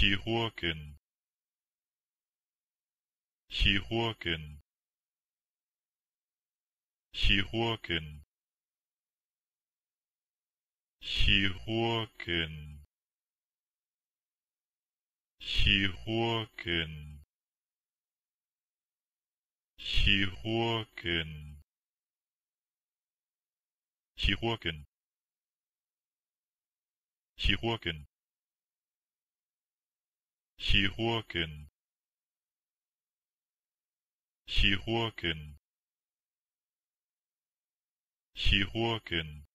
Chirurgen Chirurgen Chirurgen Chirurgen Chirurgen Chirurgen Chirurgen Chirurgen chirurgen chirurgen chirurgen